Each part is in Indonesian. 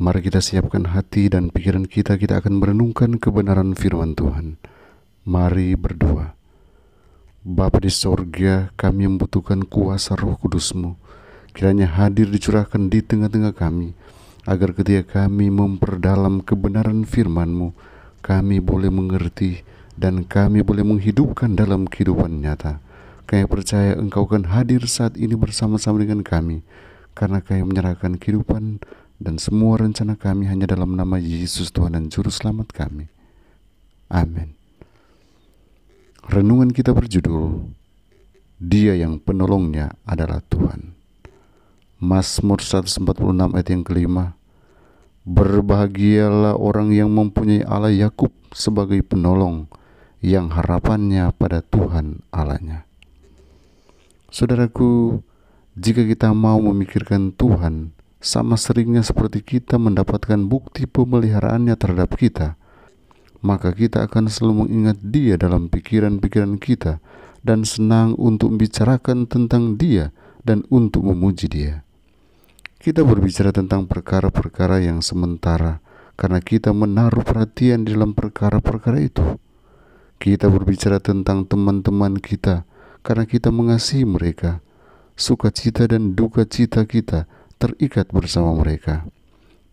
Mari kita siapkan hati dan pikiran kita, kita akan merenungkan kebenaran firman Tuhan. Mari berdoa. Bapa di sorga, kami membutuhkan kuasa roh kudusmu. Kiranya hadir dicurahkan di tengah-tengah kami, agar ketika kami memperdalam kebenaran FirmanMu, kami boleh mengerti dan kami boleh menghidupkan dalam kehidupan nyata. Kami percaya Engkau akan hadir saat ini bersama-sama dengan kami, karena kami menyerahkan kehidupan dan semua rencana kami hanya dalam nama Yesus Tuhan dan Juru Selamat kami. Amin. Renungan kita berjudul Dia yang penolongnya adalah Tuhan. Mazmur 146 ayat yang kelima Berbahagialah orang yang mempunyai Allah Yakub sebagai penolong yang harapannya pada Tuhan Allahnya. Saudaraku, jika kita mau memikirkan Tuhan, sama seringnya seperti kita mendapatkan bukti pemeliharaannya terhadap kita, maka kita akan selalu mengingat Dia dalam pikiran-pikiran kita dan senang untuk membicarakan tentang Dia dan untuk memuji Dia. Kita berbicara tentang perkara-perkara yang sementara karena kita menaruh perhatian di dalam perkara-perkara itu. Kita berbicara tentang teman-teman kita karena kita mengasihi mereka. Sukacita dan duka cita kita terikat bersama mereka.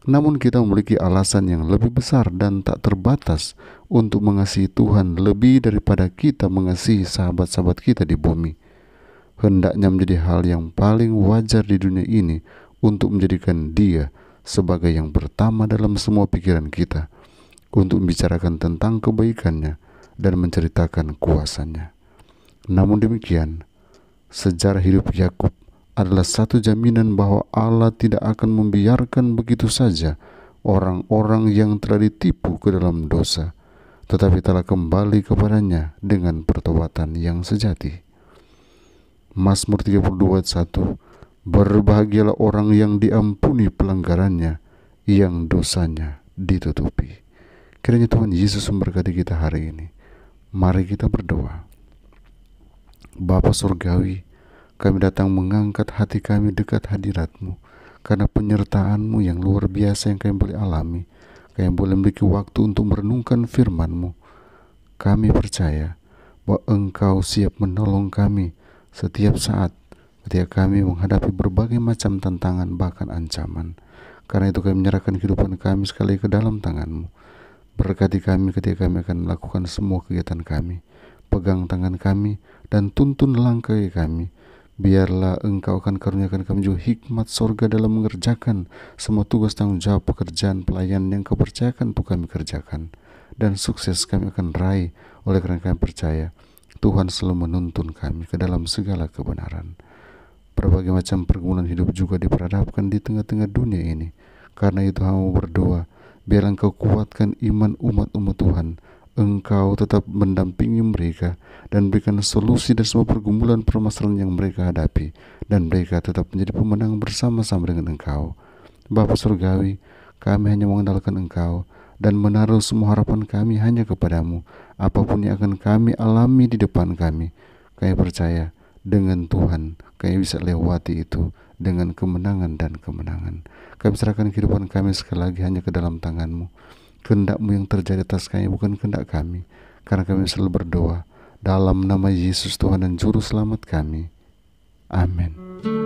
Namun kita memiliki alasan yang lebih besar dan tak terbatas untuk mengasihi Tuhan lebih daripada kita mengasihi sahabat-sahabat kita di bumi. Hendaknya menjadi hal yang paling wajar di dunia ini untuk menjadikan dia sebagai yang pertama dalam semua pikiran kita, untuk membicarakan tentang kebaikannya dan menceritakan kuasanya. Namun demikian, sejarah hidup Yakub adalah satu jaminan bahwa Allah tidak akan membiarkan begitu saja orang-orang yang telah ditipu ke dalam dosa, tetapi telah kembali kepadanya dengan pertobatan yang sejati. Mazmur 32:1 Berbahagialah orang yang diampuni pelanggarannya, yang dosanya ditutupi. Kiranya Tuhan Yesus memberkati kita hari ini. Mari kita berdoa. Bapa Surgawi, kami datang mengangkat hati kami dekat hadiratmu, karena penyertaanmu yang luar biasa yang kami boleh alami. Kami boleh memiliki waktu untuk merenungkan firmanmu. Kami percaya bahwa engkau siap menolong kami setiap saat ketika kami menghadapi berbagai macam tantangan bahkan ancaman. Karena itu kami menyerahkan kehidupan kami sekali ke dalam tanganmu. Berkati kami ketika kami akan melakukan semua kegiatan kami. Pegang tangan kami dan tuntun langkah kami Biarlah engkau akan karuniakan kami juga hikmat sorga dalam mengerjakan semua tugas tanggung jawab pekerjaan pelayan yang kau percayakan untuk kami kerjakan. Dan sukses kami akan raih oleh karena kami percaya Tuhan selalu menuntun kami ke dalam segala kebenaran. Berbagai macam pergumulan hidup juga diperhadapkan di tengah-tengah dunia ini. Karena itu hamba berdoa, biarlah engkau kuatkan iman umat-umat Tuhan Engkau tetap mendampingi mereka dan berikan solusi dari semua pergumulan permasalahan yang mereka hadapi dan mereka tetap menjadi pemenang bersama-sama dengan Engkau. Bapa Surgawi, kami hanya mengandalkan Engkau dan menaruh semua harapan kami hanya kepadamu. Apapun yang akan kami alami di depan kami, kami percaya dengan Tuhan kami bisa lewati itu dengan kemenangan dan kemenangan. Kami serahkan kehidupan kami sekali lagi hanya ke dalam tanganmu kehendakmu yang terjadi atas kami bukan kehendak kami karena kami selalu berdoa dalam nama Yesus Tuhan dan Juru Selamat kami. Amin.